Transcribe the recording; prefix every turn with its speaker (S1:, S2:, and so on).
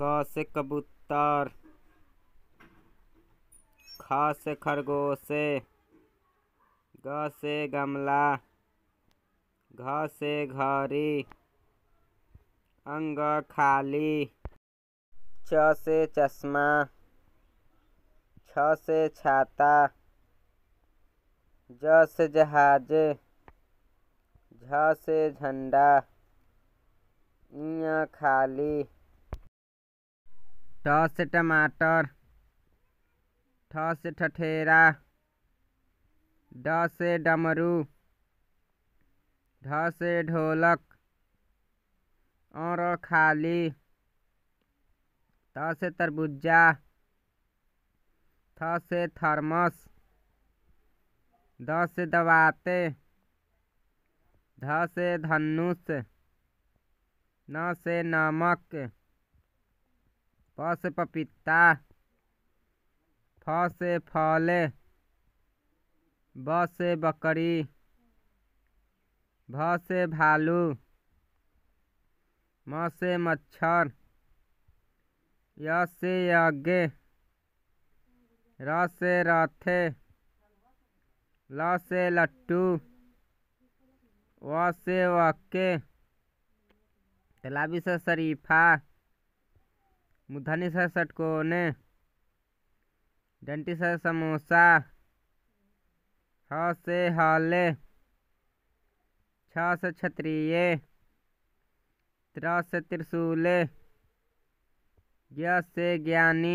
S1: क से कबूतर ख से खरगोश ग से गमला घ से घरी अंग खाली च से चश्मा छ से छाता ज से जहाज झ से झंडा इया खाली दस टमाटर ठस ठठेरा ड डमरू ढस ढोलक और खाली दस तरबुजा तरबूजा थर्मस दस दवाते दबाते धनुष न से नमक फ से पपीता फ से फल ब से बकरी भ से भालू म से मच्छर य से यज्ञ र से रथे ल से लट्टू व से वक्के तलाबी से शरीफा मुद्धानी सर सटकोने डंटी सा समोसा ह से हाले छ से क्षत्रिय त्र से त्रिशूल ज्ञ से ज्ञानी